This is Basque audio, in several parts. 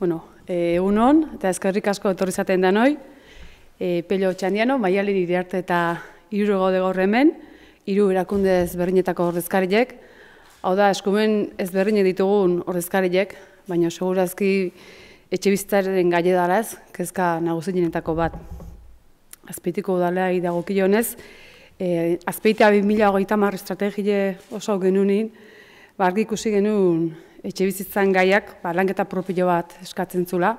Bueno, eh, egun hon, eta ezkerrik asko etorri zaten denoi, e, eh, Pelo Txandiano, Maialen Iriarte eta Iru gaude gaur hemen, Iru erakunde ezberdinetako ordezkariek, hau da, eskumen ezberdinet ditugun ordezkariek, baina segurazki etxe biztaren gaile daraz, kezka nagusen bat. Azpeitiko udalea idago kionez, e, eh, azpeitea 2008 estrategie oso genunin, barki ikusi genuen etxe bizitzan gaiak ba, lanketa propio bat eskatzen zula.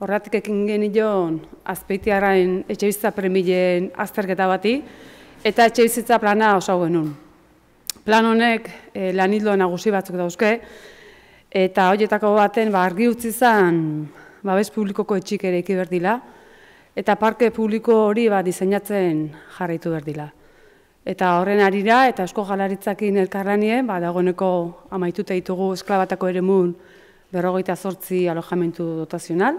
Horratik ekin genion azpeitiaren etxe bizitza premien azterketa bati, eta etxe bizitza plana osagoenun. Plan honek e, eh, lan nagusi batzuk dauzke, eta horietako baten ba, argi utzi zen babes publikoko etxik ere ikiberdila eta parke publiko hori ba, diseinatzen jarraitu berdila. Eta horren arira eta Eusko Jaurlaritzakin elkarlanien, ba amaituta ditugu esklabatako berrogeita zortzi alojamentu dotazional.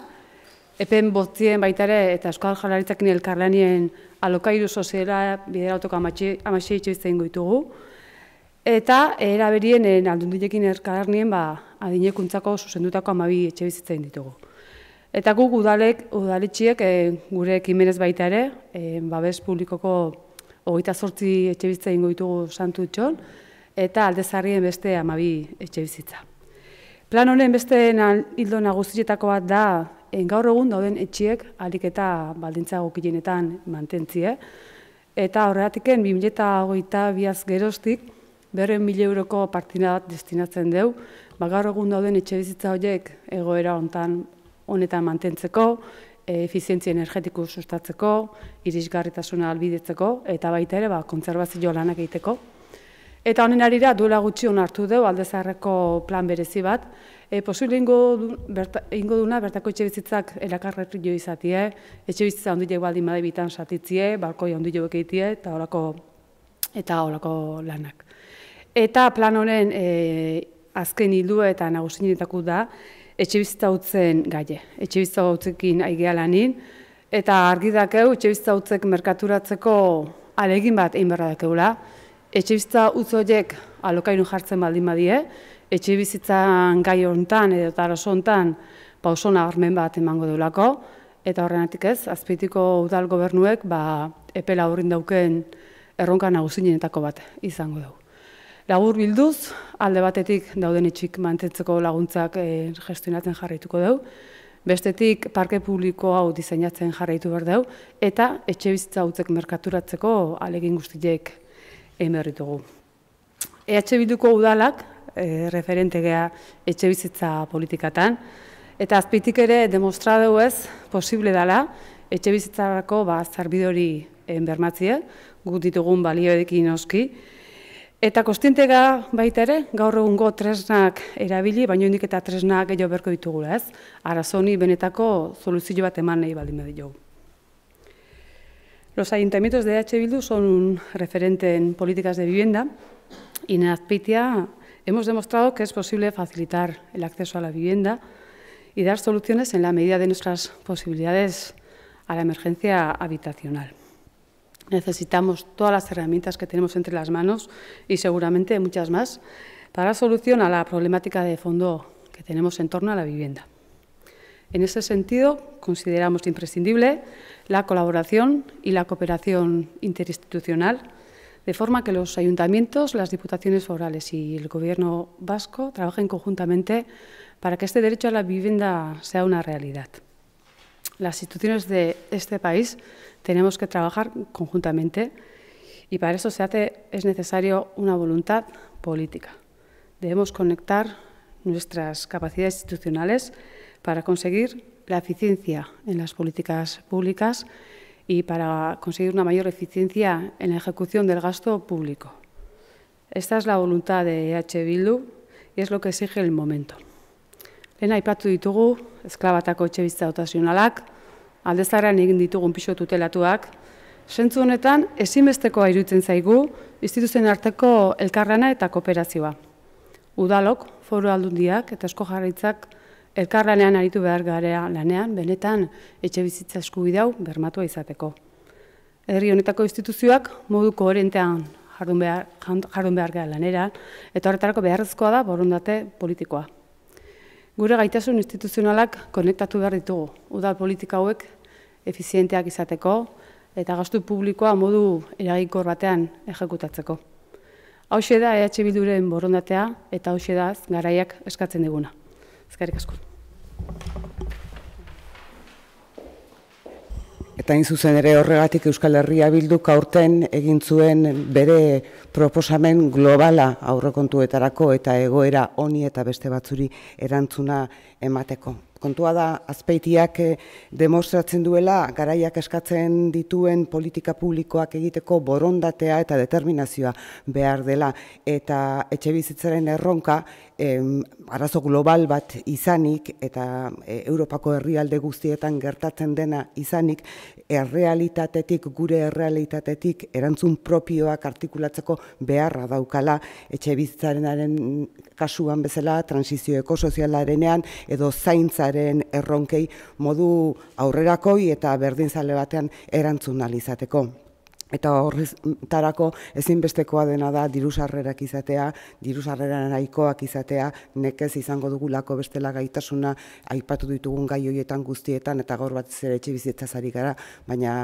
Epen botzien baita ere eta Eusko jalaritzakin elkarlanien alokairu sozera bidera autoko amatxe itxe ditugu. Eta era berienen eh, aldundiekin elkarlanien ba adinekuntzako zuzendutako 12 etxe bizitzen ditugu. Eta guk udalek udaletxiek eh, gure kimenez baita ere, eh, babes publikoko hogeita sortzi etxe bizitza ingo ditugu santu txon, eta alde zarrien beste amabi etxe Plan honen beste hildo nagusietako bat da, eh, gaur egun dauden etxiek alik eta baldintza gokilenetan mantentzie, eta horretik 2008 biaz geroztik, berren mili euroko partina bat destinatzen deu, ba, gaur egun dauden etxe bizitza horiek egoera honetan mantentzeko, efizientzia energetiko sustatzeko, irisgarritasuna albidetzeko, eta baita ere, ba, kontzerbazio lanak egiteko. Eta honen arira, duela gutxi hartu deu, aldezarreko plan berezi bat, e, posibili ingo, duna, bertako etxe bizitzak erakarretu jo izatie, etxe bizitza ondile baldin bitan satitzie, balkoi ondile joek eta holako eta holako lanak. Eta plan honen e, azken hildu eta nagusinetako da, etxe bizitza utzen gaie, etxe bizitza utzekin lanin, eta argi dakeu etxe utzek merkaturatzeko alegin bat egin berra dakeula, etxe bizitza utzoiek alokairun jartzen baldin badie, etxe bizitzan gai hontan edo eta araso hontan pausona armen bat emango deulako, eta horrenatik ez, azpitiko udal gobernuek ba, epela horrin dauken erronka nagusinenetako bat izango dugu. Labur bilduz, alde batetik dauden itxik mantentzeko laguntzak e, gestionatzen jarraituko dugu, bestetik parke publiko hau diseinatzen jarraitu behar dugu, eta etxe bizitza hutzek merkaturatzeko alegin guztiek emerritugu. EH bilduko udalak, e, eh, referentegea etxe bizitza politikatan, eta azpitik ere demostradeu ez posible dela etxe bizitzarako ba, zarbidori enbermatzia, eh, gut ditugun balioekin oski, Eta kostiente gara baita ere, gaur egungo tresnak erabili, baino indik eta tresnak gehiago berko ditugula, ez? Arazoni benetako soluzio bat eman nahi baldin badiogu. Los ayuntamientos de H. Bildu son un referente en políticas de vivienda y en Azpitia hemos demostrado que es posible facilitar el acceso a la vivienda y dar soluciones en la medida de nuestras posibilidades a la emergencia habitacional. Necesitamos todas las herramientas que tenemos entre las manos y seguramente muchas más para la solución a la problemática de fondo que tenemos en torno a la vivienda. En ese sentido, consideramos imprescindible la colaboración y la cooperación interinstitucional, de forma que los ayuntamientos, las diputaciones forales y el Gobierno vasco trabajen conjuntamente para que este derecho a la vivienda sea una realidad las instituciones de este país tenemos que trabajar conjuntamente y para eso se hace, es necesario una voluntad política. Debemos conectar nuestras capacidades institucionales para conseguir la eficiencia en las políticas públicas y para conseguir una mayor eficiencia en la ejecución del gasto público. Esta es la voluntad de H Bildu y es lo que exige el momento. Lehen aipatu ditugu, esklabatako etxe bizta dotazionalak, aldezaren egin ditugun pixo tutelatuak, Sentzu honetan, ezinbestekoa iruditzen zaigu, instituzioen arteko elkarrena eta kooperazioa. Udalok, foru aldundiak eta esko jarritzak elkarranean aritu behar garea lanean, benetan etxe bizitza eskubideau bermatua izateko. Herri honetako instituzioak moduko orientean jardun behar, jardun behar gara lanera, eta horretarako beharrezkoa da borondate politikoa. Gure gaitasun instituzionalak konektatu behar ditugu. Uda politika hauek efizienteak izateko eta gastu publikoa modu eragikor batean ejekutatzeko. Hau xe da EH Bilduren borondatea eta hau daz da garaiak eskatzen diguna. Ezkarik asko. Eta zuzen ere horregatik Euskal Herria bilduk aurten egin zuen bere proposamen globala aurrekontuetarako eta egoera honi eta beste batzuri erantzuna emateko. Kontua da, azpeitiak eh, demostratzen duela, garaiak eskatzen dituen politika publikoak egiteko borondatea eta determinazioa behar dela. Eta etxe bizitzaren erronka, em, arazo global bat izanik eta e, Europako herrialde guztietan gertatzen dena izanik, errealitatetik, gure errealitatetik, erantzun propioak artikulatzeko beharra daukala, etxe bizitzarenaren kasuan bezala, transizioeko sozialarenean, edo zaintzaren erronkei modu aurrerakoi eta berdinzale batean erantzun alizateko. Eta horretarako ezinbestekoa dena da dirusarrerak izatea, dirusarrera nahikoak izatea, nekez izango dugulako bestela gaitasuna, aipatu ditugun gai hoietan guztietan, eta gaur bat zer etxe bizitzazari gara, baina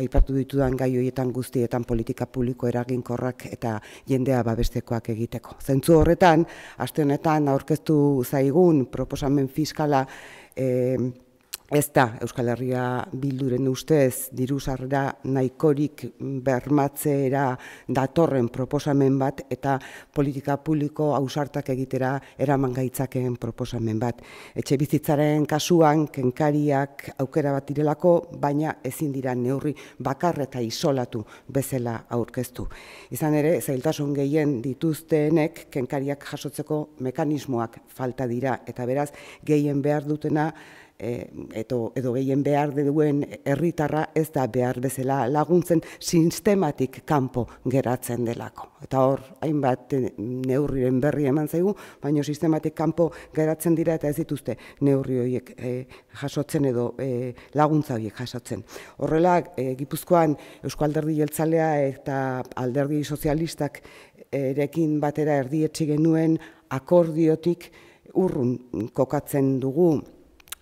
aipatu ditudan gai hoietan guztietan politika publiko eraginkorrak eta jendea babestekoak egiteko. Zentzu horretan, aste honetan aurkeztu zaigun proposamen fiskala, eh, Ez da, Euskal Herria bilduren ustez, diru nahikorik naikorik bermatzeera datorren proposamen bat eta politika publiko hausartak egitera eraman gaitzaken proposamen bat. Etxe bizitzaren kasuan, kenkariak aukera bat direlako, baina ezin dira neurri bakarreta eta isolatu bezala aurkeztu. Izan ere, zailtasun gehien dituztenek, kenkariak jasotzeko mekanismoak falta dira, eta beraz, gehien behar dutena, e, eto, edo gehien behar duen herritarra ez da behar bezala laguntzen sistematik kanpo geratzen delako. Eta hor, hainbat eh, neurriren berri eman zaigu, baina sistematik kanpo geratzen dira eta ez dituzte neurri horiek eh, jasotzen edo laguntza horiek jasotzen. Horrela, e, Gipuzkoan Eusko Alderdi Jeltzalea eta Alderdi Sozialistak erekin batera erdietsi genuen akordiotik urrun kokatzen dugu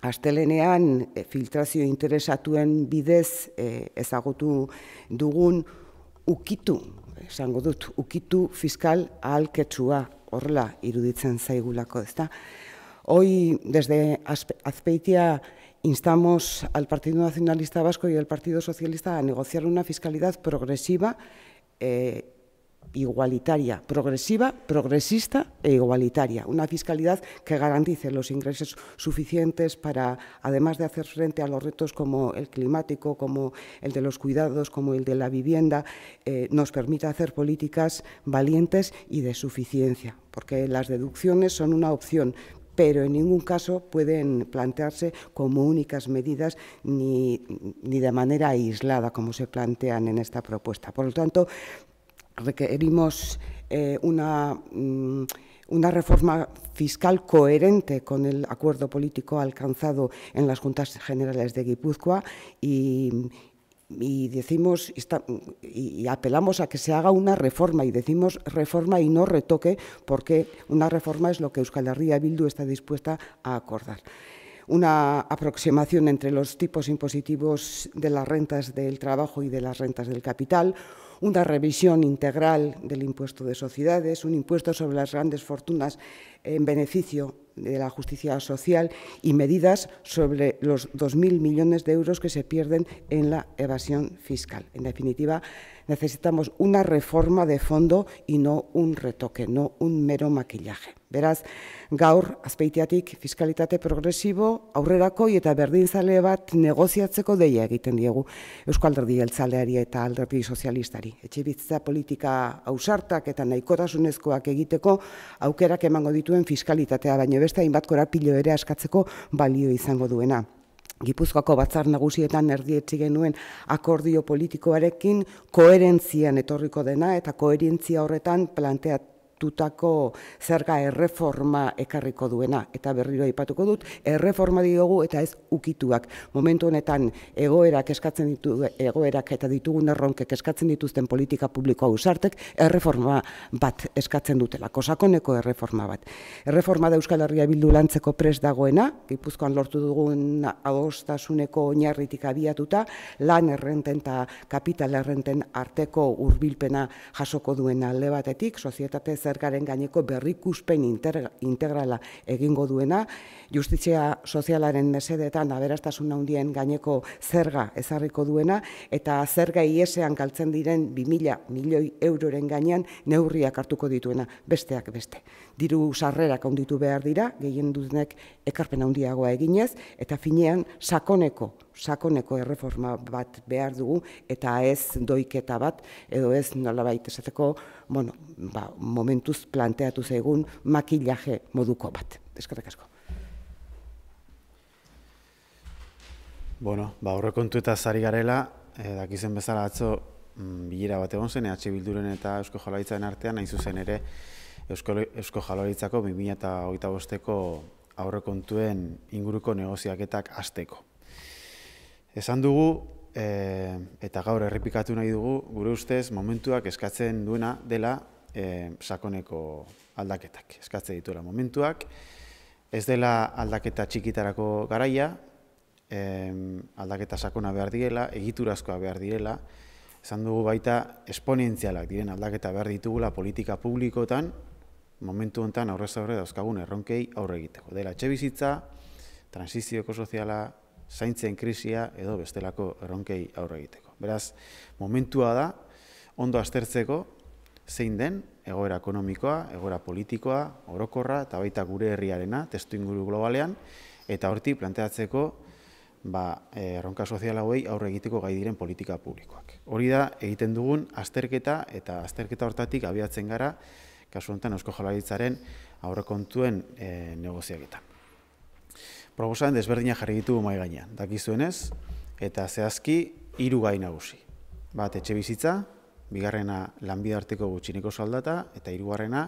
Astelenean e, filtrazio interesatuen bidez e, ezagutu dugun ukitu, esango dut, ukitu fiskal ahalketsua horrela iruditzen zaigulako, ezta? Hoi, desde azpeitia instamos al Partido Nacionalista Vasco y al Partido Socialista a negociar una fiscalidad progresiva eh, igualitaria, progresiva, progresista e igualitaria. Una fiscalidad que garantice los ingresos suficientes para, además de hacer frente a los retos como el climático, como el de los cuidados, como el de la vivienda, eh, nos permita hacer políticas valientes y de suficiencia, porque las deducciones son una opción, pero en ningún caso pueden plantearse como únicas medidas ni, ni, de manera aislada como se plantean en esta propuesta. Por lo tanto, requerimos eh, una, mm, una reforma fiscal coherente con el acuerdo político alcanzado en las Juntas Generales de Guipúzcoa y, decimos y apelamos a que se haga una reforma y decimos reforma y no retoque porque una reforma es lo que Euskal Herria Bildu está dispuesta a acordar. Una aproximación entre los tipos impositivos de las rentas del trabajo y de las rentas del capital, una revisión integral del impuesto de sociedades, un impuesto sobre las grandes fortunas en beneficio de la justicia social y medidas sobre los 2.000 millones de euros que se pierden en la evasión fiscal. En definitiva, necesitamos una reforma de fondo y no un retoque, no un mero maquillaje. Beraz, gaur azpeitiatik fiskalitate progresibo aurrerako eta berdinzale bat negoziatzeko deia egiten diegu Euskal Alderdi eta Alderdi Sozialistari. Etxe politika ausartak eta nahikotasunezkoak egiteko aukerak emango dituen fiskalitatea, baina beste hainbat korapilo ere askatzeko balio izango duena. Gipuzkoako batzar nagusietan erdi genuen akordio politikoarekin koherentzian etorriko dena eta koherentzia horretan planteat, tutako zerga erreforma ekarriko duena eta berriro aipatuko dut erreforma diogu eta ez ukituak momentu honetan egoerak eskatzen ditu egoerak eta ditugun erronkek eskatzen dituzten politika publikoa usartek erreforma bat eskatzen dutela kosakoneko erreforma bat erreforma da Euskal Herria bildu lantzeko pres dagoena Gipuzkoan lortu dugun adostasuneko oinarritik abiatuta lan errenten eta kapital errenten arteko hurbilpena jasoko duena alde batetik sozietate zergaren gaineko berrikuspen integrala egingo duena, justizia sozialaren mesedetan aberastasun handien gaineko zerga ezarriko duena, eta zerga iesean galtzen diren 2000 milioi euroren gainean neurriak hartuko dituena, besteak beste. Diru sarrerak handitu behar dira, gehien ekarpen handiagoa eginez, eta finean sakoneko sakoneko erreforma bat behar dugu eta ez doiketa bat edo ez nolabait esateko bueno, ba, momentuz planteatu zaigun makillaje moduko bat. Eskerrik asko. Bueno, ba, horrekontu eta zari garela, eh, dakizen bezala atzo mm, bilera bat egon zen, EH Bilduren eta Eusko Jalaritzaren artean, nahi zen ere, Eusko, Eusko eta 2008 bosteko aurrekontuen inguruko negoziaketak azteko. Esan dugu, e, eta gaur errepikatu nahi dugu, gure ustez momentuak eskatzen duena dela e, sakoneko aldaketak. Eskatzen dituela momentuak, ez dela aldaketa txikitarako garaia, e, aldaketa sakona behar direla, egiturazkoa behar direla, esan dugu baita esponentzialak diren aldaketa behar ditugula politika publikotan, momentu honetan aurrez aurre dauzkagun erronkei aurre egiteko. Dela txebizitza, bizitza, transizioko soziala, zaintzen krisia edo bestelako erronkei aurre egiteko. Beraz, momentua da, ondo aztertzeko, zein den, egoera ekonomikoa, egoera politikoa, orokorra eta baita gure herriarena, testu inguru globalean, eta horti planteatzeko ba, eh, erronka soziala hoi aurre egiteko gai diren politika publikoak. Hori da, egiten dugun, azterketa eta azterketa hortatik abiatzen gara, kasu honetan, eusko jalaritzaren aurrekontuen e, negoziaketan proposan desberdina jarri ditu mai gainean. Dakizuenez eta zehazki hiru gai nagusi. Bat etxe bizitza, bigarrena lanbide arteko gutxineko soldata eta hirugarrena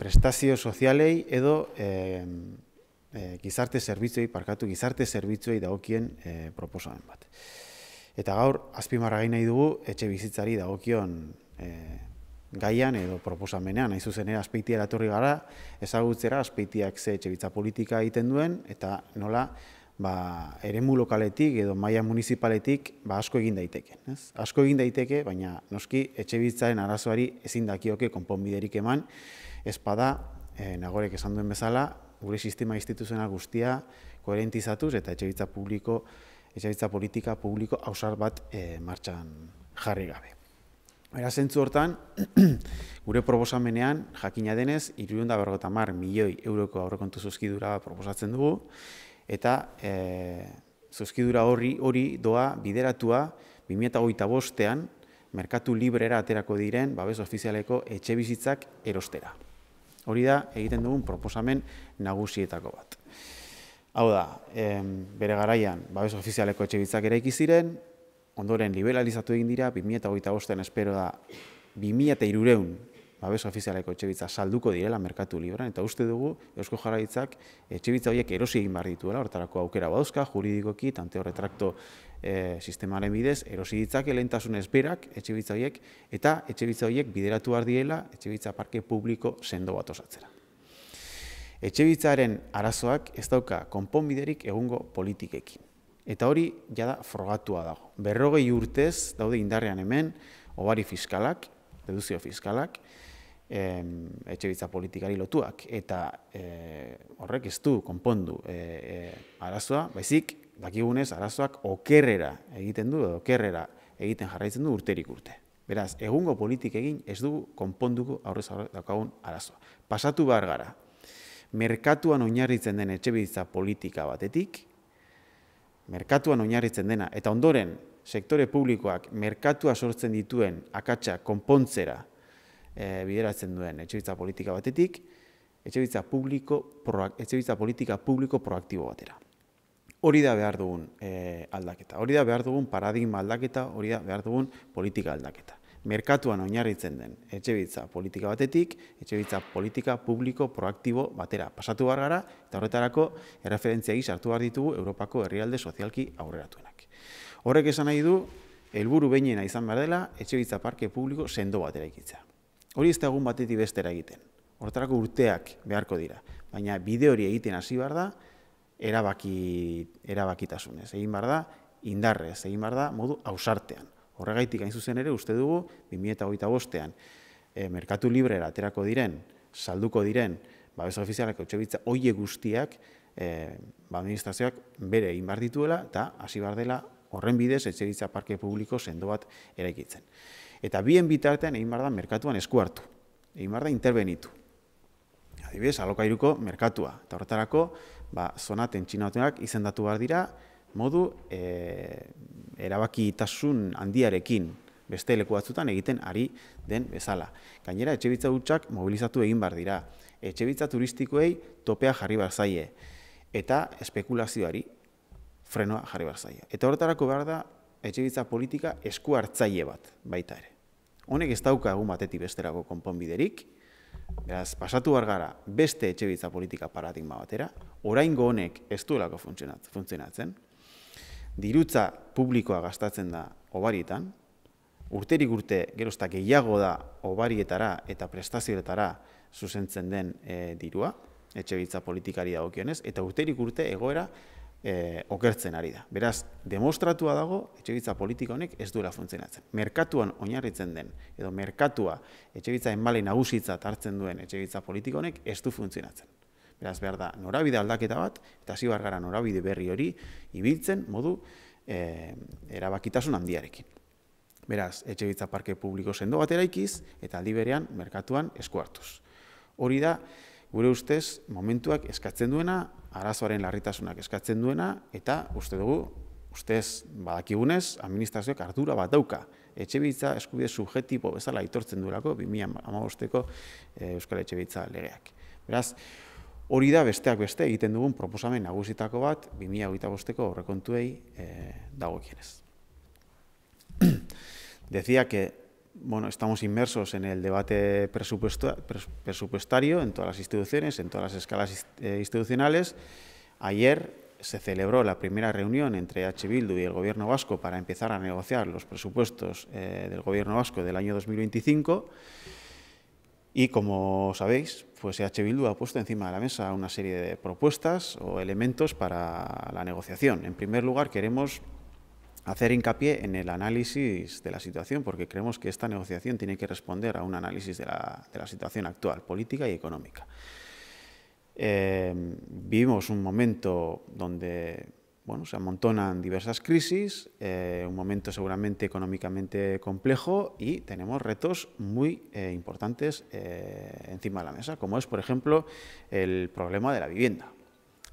prestazio sozialei edo e, gizarte zerbitzuei parkatu gizarte zerbitzuei dagokien e, proposamen bat. Eta gaur azpimarra gain nahi dugu etxe bizitzari dagokion eh gaian edo proposamenean, nahi zuzen ere, gara, ezagutzera azpeitiak ze etxebitza politika egiten duen, eta nola, ba, eremu lokaletik edo maila municipaletik ba, asko egin daiteke. Ez? Asko egin daiteke, baina noski etxebitzaren arazoari ezin dakioke konponbiderik eman, espada, e, eh, nagorek esan duen bezala, gure sistema instituzional guztia koherentizatuz eta etxebitza publiko, etxebitza politika publiko hausar bat e, martxan jarri gabe. Bera, zentzu hortan, gure proposamenean, jakina denez, irriunda berrogeta mar milioi euroko aurrekontu zuzkidura proposatzen dugu, eta eh, zuzkidura horri hori doa bideratua 2008 bostean, merkatu librera aterako diren babes ofizialeko etxe bizitzak erostera. Hori da, egiten dugun proposamen nagusietako bat. Hau da, bere garaian, babes ofizialeko etxe bizitzak eraiki ziren, ondoren liberalizatu egin dira, 2008an espero da, 2008an, babes ofizialeko etxebitza salduko direla merkatu libran, eta uste dugu Eusko jarraitzak etxebitza horiek erosi egin behar dituela, hortarako aukera badozka, juridikoki, tante horretrakto e, eh, sistemaren bidez, erosi ditzak elentasun ezberak etxebitza horiek, eta etxebitza horiek bideratu behar direla etxebitza parke publiko sendo bat osatzera. Etxebitzaren arazoak ez dauka konponbiderik egungo politikekin eta hori jada frogatua dago. Berrogei urtez daude indarrean hemen, obari fiskalak, deduzio fiskalak, etxe bitza politikari lotuak, eta eh, horrek ez du, konpondu, eh, eh, arazoa, baizik, dakigunez, arazoak okerrera egiten du, okerrera egiten jarraitzen du urterik urte. Beraz, egungo politik egin ez dugu konponduko aurrez daukagun arazoa. Pasatu behar gara, merkatuan oinarritzen den etxe politika batetik, merkatuan oinarritzen dena eta ondoren sektore publikoak merkatua sortzen dituen akatsa konpontzera eh, bideratzen duen etxebitza politika batetik etxebitza publiko politika publiko proaktibo batera. Hori da behar dugun eh, aldaketa. Hori da behar dugun paradigma aldaketa, hori da behar dugun politika aldaketa merkatuan oinarritzen den etxebitza politika batetik, etxebitza politika publiko proaktibo batera pasatu behar gara, eta horretarako erreferentzia egiz hartu behar ditugu Europako herrialde sozialki aurreratuenak. Horrek esan nahi du, helburu behinena izan behar dela, etxebitza parke publiko sendo batera ikitza. Hori ez da egun batetik bestera egiten. Hortarako urteak beharko dira, baina bide hori egiten hasi behar da, erabaki erabakitasunez, egin behar da, indarrez, egin behar da, modu hausartean. Horregaitik hain zuzen ere uste dugu 2008 an e, merkatu librera aterako diren, salduko diren, babes ofizialak eutxe bitza, oie guztiak eh, ba, administrazioak bere egin eta hasi behar dela horren bidez etxeritza parke publiko sendo bat eraikitzen. Eta bien bitartean egin behar merkatuan esku hartu, egin behar da intervenitu. Adibidez, alokairuko merkatua, eta horretarako ba, zonaten txinatuak izendatu behar dira, modu e, eh, erabaki itasun handiarekin beste leku batzutan egiten ari den bezala. Gainera etxebitza hutsak mobilizatu egin bar dira. Etxebitza turistikoei topea jarri bar zaie eta espekulazioari frenoa jarri bar zaie. Eta horretarako behar da etxebitza politika esku hartzaile bat baita ere. Honek ez dauka egun batetik besterako konponbiderik, Beraz, pasatu behar gara beste etxebitza politika paradigma batera, oraingo honek ez duelako funtzionatzen dirutza publikoa gastatzen da obarietan, urterik urte gerozta gehiago da obarietara eta prestazioetara zuzentzen den eh, dirua, etxe bitza politikari dagokionez, eta urterik urte egoera e, okertzen ari da. Beraz, demostratua dago etxe bitza honek ez duela funtzionatzen. Merkatuan oinarritzen den, edo merkatua etxe bitza nagusitza hartzen duen etxe bitza honek ez du funtzionatzen beraz behar da norabide aldaketa bat, eta zibar gara norabide berri hori ibiltzen modu eh, erabakitasun handiarekin. Beraz, etxe parke publiko sendo bat eraikiz, eta aldi berean merkatuan esku hartuz. Hori da, gure ustez, momentuak eskatzen duena, arazoaren larritasunak eskatzen duena, eta uste dugu, ustez badakigunez, administrazioak ardura bat dauka. Etxe eskubide subjetibo bezala itortzen durako, 2000 amabosteko eh, Euskal Etxe legeak. Beraz, Hori da besteak beste egiten dugun proposamen nagusitako bat 2025 eko aurrekontuei eh, dagokienez. Decía que bueno, estamos inmersos en el debate presupuestario en todas las instituciones, en todas las escalas eh, institucionales. Ayer se celebró la primera reunión entre H. Bildu y el Gobierno vasco para empezar a negociar los presupuestos eh, del Gobierno vasco del año 2025. Y como sabéis, pues EH Bildu ha puesto encima de la mesa una serie de propuestas o elementos para la negociación. En primer lugar, queremos hacer hincapié en el análisis de la situación, porque creemos que esta negociación tiene que responder a un análisis de la, situación actual, política y económica. Eh, vivimos un momento donde bueno, se amontonan diversas crisis, eh, un momento seguramente económicamente complejo y tenemos retos muy eh, importantes eh, encima de la mesa, como es, por ejemplo, el problema de la vivienda.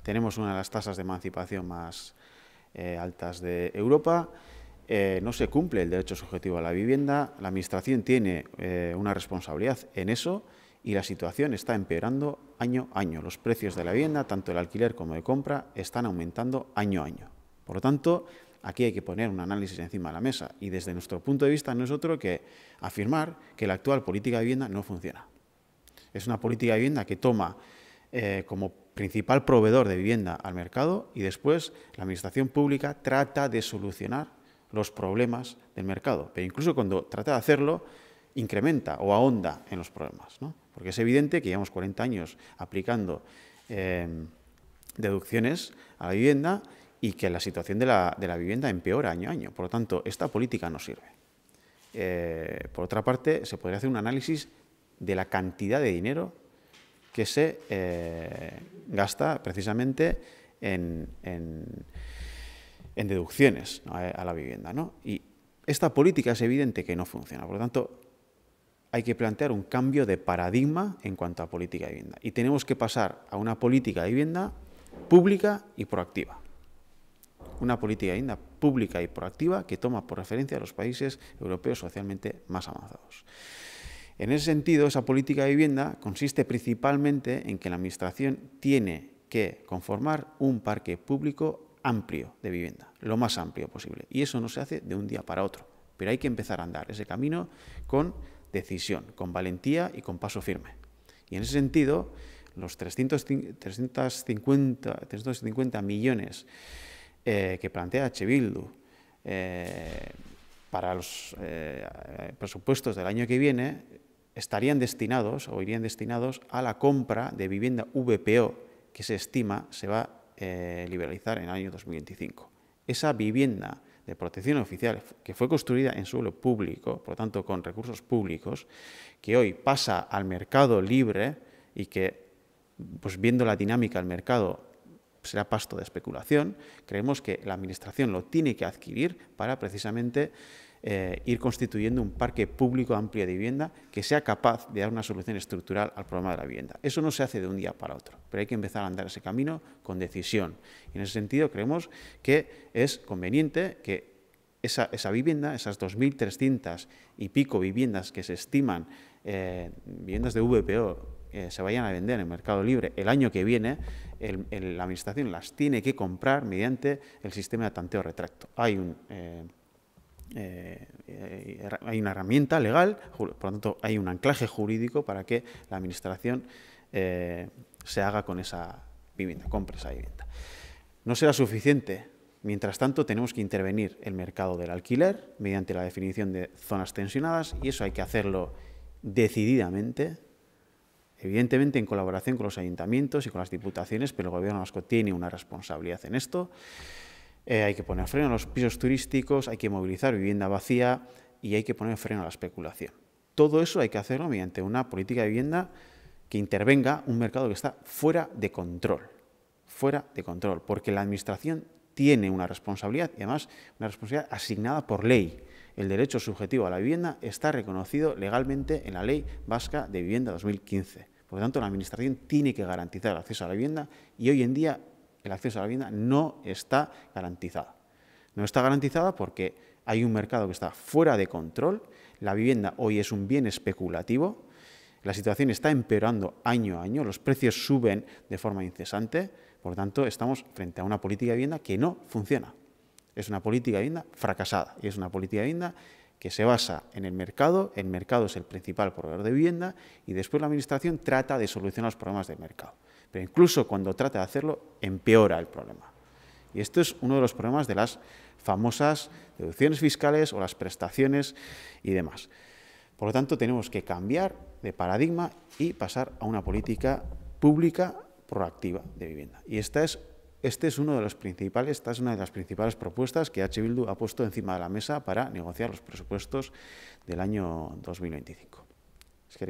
Tenemos una de las tasas de emancipación más altas de Europa, no se cumple el derecho subjetivo a la vivienda, la Administración tiene una responsabilidad en eso y la situación está empeorando año a año. Los precios de la vivienda, tanto el alquiler como de compra, están aumentando año a año. Por lo tanto, aquí hay que poner un análisis encima de la mesa y desde nuestro punto de vista no es otro que afirmar que la actual política de vivienda no funciona. Es una política de vivienda que toma eh, como principal proveedor de vivienda al mercado y después la administración pública trata de solucionar los problemas del mercado, pero incluso cuando trata de hacerlo, incrementa o ahonda en los problemas. ¿no? Porque es evidente que llevamos 40 años aplicando em, deducciones a la vivienda y que la situación de la, vivienda empeora año a año. Por lo tanto, esta política no sirve. Eh, por otra parte, se podría hacer un análisis de la cantidad de dinero que se eh, gasta precisamente en, deducciones a, la vivienda. ¿no? Y esta política es evidente que no funciona. Por lo tanto, hay que plantear un cambio de paradigma en cuanto a política de vivienda. Y tenemos que pasar a una política de vivienda pública y proactiva. Una política de vivienda pública y proactiva que toma por referencia a los países europeos socialmente más avanzados. En ese sentido, esa política de vivienda consiste principalmente en que la Administración tiene que conformar un parque público amplio de vivienda, lo más amplio posible. Y eso no se hace de un día para otro, pero hay que empezar a andar ese camino con decisión, con valentía y con paso firme. Y en ese sentido, los 350, 350, millones eh, que plantea Chebildu eh, para los eh, presupuestos del año que viene estarían destinados o irían destinados a la compra de vivienda VPO que se estima se va a liberalizar en el año 2025. Esa vivienda de protección oficial, que fue construida en suelo público, por lo tanto con recursos públicos, que hoy pasa al mercado libre y que, pues viendo la dinámica del mercado, será pasto de especulación, creemos que la Administración lo tiene que adquirir para precisamente eh, ir constituyendo un parque público amplio de vivienda que sea capaz de dar una solución estructural al problema de la vivienda. Eso no se hace de un día para otro, pero hay que empezar a andar ese camino con decisión. en ese sentido creemos que es conveniente que esa, vivienda, esas 2.300 y pico viviendas que se estiman, eh, viviendas de VPO, eh, se vayan a vender en el mercado libre el año que viene, la Administración las tiene que comprar mediante el sistema de tanteo retracto. Hay un, eh, eh, hay una herramienta legal, por lo tanto hay un anclaje jurídico para que la administración eh, se haga con esa vivienda, compre esa vivienda. No será suficiente. Mientras tanto, tenemos que intervenir el mercado del alquiler mediante la definición de zonas tensionadas y eso hay que hacerlo decididamente, evidentemente en colaboración con los ayuntamientos y con las diputaciones, pero el Gobierno vasco tiene una responsabilidad en esto. Eh, hay que poner freno a los pisos turísticos, hay que movilizar vivienda vacía y hay que poner freno a la especulación. Todo eso hay que hacerlo mediante una política de vivienda que intervenga un mercado que está fuera de control, fuera de control, porque la Administración tiene una responsabilidad y además una responsabilidad asignada por ley. El derecho subjetivo a la vivienda está reconocido legalmente en la Ley Vasca de Vivienda 2015. Por lo tanto, la Administración tiene que garantizar el acceso a la vivienda y hoy en día el acceso a la vivienda no está garantizado. No está garantizada porque hay un mercado que está fuera de control, la vivienda hoy es un bien especulativo, la situación está empeorando año a año, los precios suben de forma incesante, por lo tanto estamos frente a una política de vivienda que no funciona. Es una política de vivienda fracasada y es una política de vivienda que se basa en el mercado, el mercado es el principal proveedor de vivienda y después la Administración trata de solucionar los problemas del mercado. Pero incluso cuando trata de hacerlo, empeora el problema. Y esto es uno de los problemas de las famosas deducciones fiscales o las prestaciones y demás. Por lo tanto, tenemos que cambiar de paradigma y pasar a una política pública proactiva de vivienda. Y esta es, este es uno de los principales, esta es una de las principales propuestas que H. Bildu ha puesto encima de la mesa para negociar los presupuestos del año 2025. Es que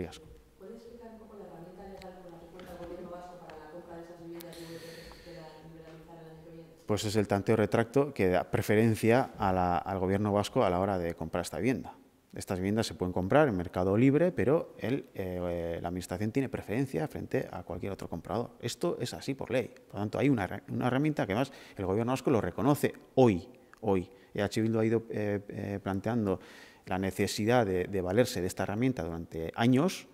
pues es el tanteo retracto que da preferencia al gobierno vasco a la hora de comprar esta vivienda. Estas viviendas se pueden comprar en mercado libre, pero eh, la administración tiene preferencia frente a cualquier otro comprador. Esto es así por ley. Por lo tanto, hay una, herramienta que más el gobierno vasco lo reconoce hoy. hoy. EH ha ido eh, eh, planteando la necesidad de, valerse de esta herramienta durante años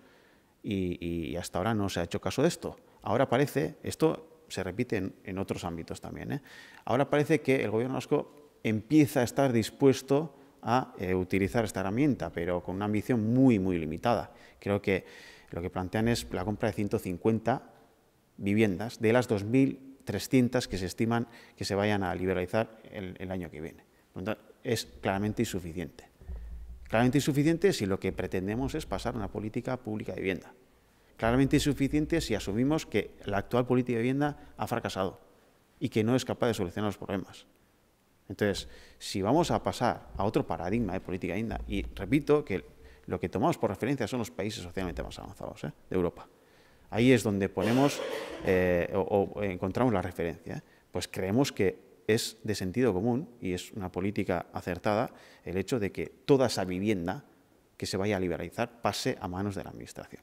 y, y hasta ahora no se ha hecho caso de esto. Ahora parece, esto se repite en, otros ámbitos también. ¿eh? Ahora parece que el gobierno vasco empieza a estar dispuesto a eh, utilizar esta herramienta, pero con una ambición muy, muy limitada. Creo que lo que plantean es la compra de 150 viviendas de las 2.300 que se estiman que se vayan a liberalizar el, año que viene. es claramente insuficiente. Claramente insuficiente si lo que pretendemos es pasar una política pública de vivienda claramente insuficiente si asumimos que la actual política de vivienda ha fracasado y que no es capaz de solucionar los problemas. Entonces, si vamos a pasar a otro paradigma de política de vivienda, y repito que lo que tomamos por referencia son los países socialmente más avanzados ¿eh? de Europa, ahí es donde ponemos eh, o, encontramos la referencia, ¿eh? pues creemos que es de sentido común y es una política acertada el hecho de que toda esa vivienda que se vaya a liberalizar pase a manos de la Administración.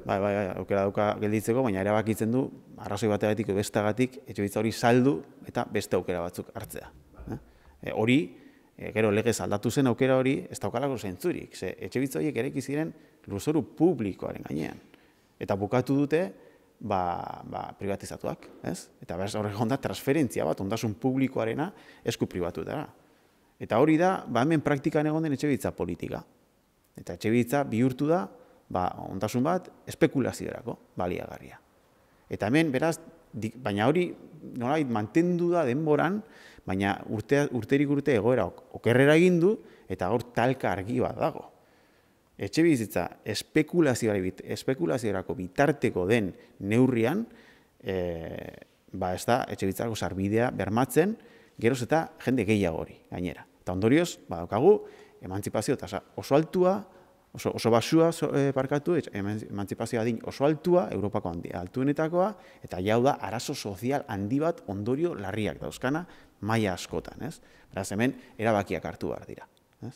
Bai, bai, bai, aukera dauka gelditzeko, baina bakitzen du, arrazoi bategatik edo bestagatik, etxe bitza hori saldu eta beste aukera batzuk hartzea. Eh? E, hori, e, gero legez aldatu zen aukera hori, ez daukalako zentzurik. Ze, etxe bitza horiek ere ikiziren luzoru publikoaren gainean. Eta bukatu dute, ba, ba, privatizatuak, ez? Eta behar horrek onda transferentzia bat, ondasun publikoarena esku pribatu dara. Eta hori da, ba hemen praktikan egon den etxe politika. Eta etxe bihurtu da, ba, ondasun bat, espekulaziorako baliagarria. Eta hemen, beraz, baina hori, nola mantendu da denboran, baina urte, urterik urte egoera ok, okerrera egin du, eta gaur talka argi bat dago. Etxe bizitza, espekulaziorako bitarteko den neurrian, e, ba ez da, etxe bizitzako zarbidea bermatzen, geroz eta jende gehiago hori, gainera. Eta ondorioz, badaukagu, emantzipazio eta oso altua, oso, oso basua so, e, parkatu, emantzipazioa din oso altua, Europako handi, altuenetakoa, eta jauda da, arazo sozial handi bat ondorio larriak dauzkana, maia askotan, ez? Beraz, hemen, erabakiak hartu behar dira. Ez?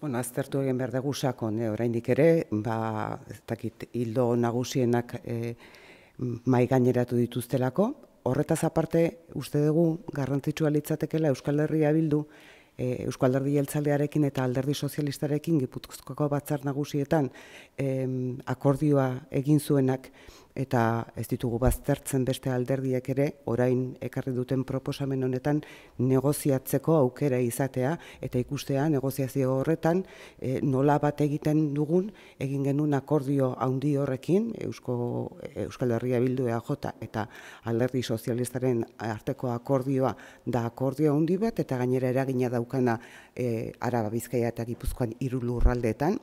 Bueno, aztertu egin behar dugu sakon, eh, oraindik ere, ba, ez hildo nagusienak e, eh, mai gaineratu dituztelako. Horretaz aparte, uste dugu, garrantzitsua litzatekela Euskal Herria bildu, e, Euskal Alderdi Jeltzalearekin eta Alderdi Sozialistarekin Gipuzkoako batzar nagusietan akordioa egin zuenak, eta ez ditugu baztertzen beste alderdiak ere orain ekarri duten proposamen honetan negoziatzeko aukera izatea eta ikustea negoziazio horretan e, nola bat egiten dugun egin genuen akordio handi horrekin Eusko, Euskal Herria Bildu e eta alderdi sozialistaren arteko akordioa da akordio handi bat eta gainera eragina daukana e, Araba Bizkaia eta Gipuzkoan hiru lurraldeetan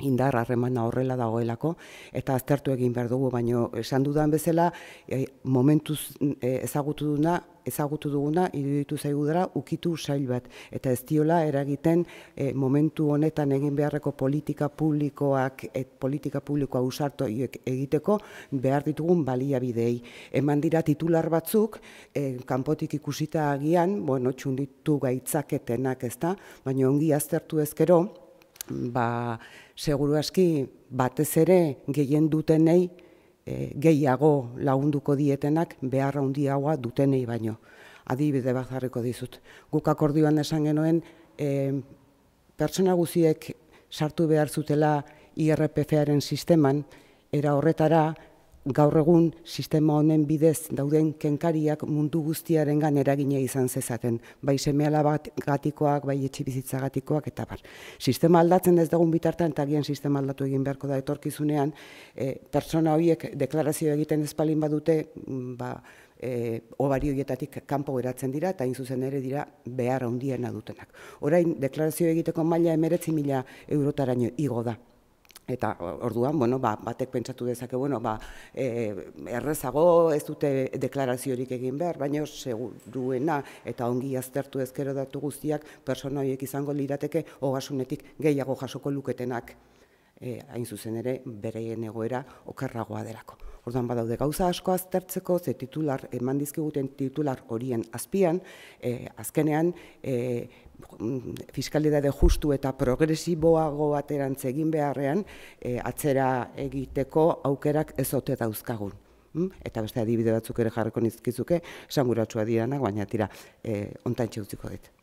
indar harremana horrela dagoelako eta aztertu egin behar dugu baino esan dudan bezala e, momentuz e, ezagutu duna ezagutu duguna iruditu zaigu dara ukitu sail bat eta ez diola eragiten e, momentu honetan egin beharreko politika publikoak politika publikoa usartu egiteko behar ditugun baliabidei eman dira titular batzuk kanpotik ikusita agian bueno txunditu gaitzaketenak ezta baina ongi aztertu ezkero ba seguru aski batez ere gehien dutenei eh, gehiago lagunduko dietenak beharra handiagoa dutenei baino. Adibide bat dizut. Guk akordioan esan genuen e, pertsona guziek sartu behar zutela IRPFaren sisteman era horretara gaur egun sistema honen bidez dauden kenkariak mundu guztiaren gan eragina izan zezaten, bai semeala bat gatikoak, bai etxe eta bar. Sistema aldatzen ez dagoen bitartan, eta gian sistema aldatu egin beharko da etorkizunean, e, pertsona horiek deklarazio egiten ezpalin badute, mm, ba, e, obari horietatik kanpo geratzen dira, eta inzuzen ere dira behar handiena dutenak. Orain, deklarazio egiteko maila emeretzi mila eurotaraino igo da. Eta orduan, bueno, ba, batek pentsatu dezake, bueno, ba, e, errezago ez dute deklaraziorik egin behar, baina seguruena eta ongi aztertu ezkero datu guztiak, persoan horiek izango lirateke, hogasunetik gehiago jasoko luketenak e, hain zuzen ere bere egoera okerragoa delako. Orduan badaude gauza asko aztertzeko ze titular eman dizkiguten titular horien azpian, e, azkenean e, fiskalidade justu eta progresiboago aterantz egin beharrean e, atzera egiteko aukerak ez ote dauzkagu. Mm? Eta beste adibide batzuk ere jarriko nizkizuke, sanguratsua dira baina tira, eh, ontantxe utziko ditu.